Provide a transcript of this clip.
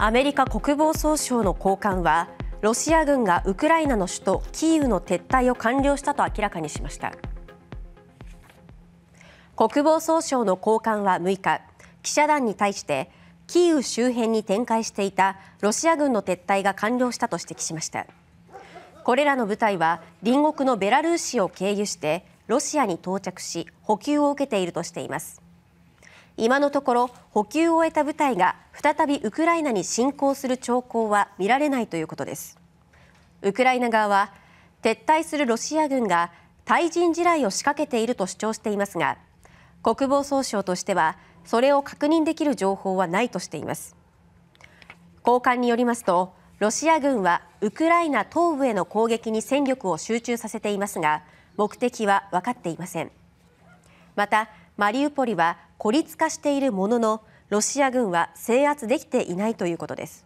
アメリカ国防総省の高官はロシア軍がウクライナの首都キーウの撤退を完了したと明らかにしました国防総省の高官は6日記者団に対してキーウ周辺に展開していたロシア軍の撤退が完了したと指摘しましたこれらの部隊は隣国のベラルーシを経由してロシアに到着し補給を受けているとしています今のところ補給を終えた部隊が再びウクライナに侵攻する兆候は見られないということですウクライナ側は撤退するロシア軍が対人地雷を仕掛けていると主張していますが国防総省としてはそれを確認できる情報はないとしています高官によりますとロシア軍はウクライナ東部への攻撃に戦力を集中させていますが目的は分かっていませんまたマリウポリは孤立化しているもののロシア軍は制圧できていないということです。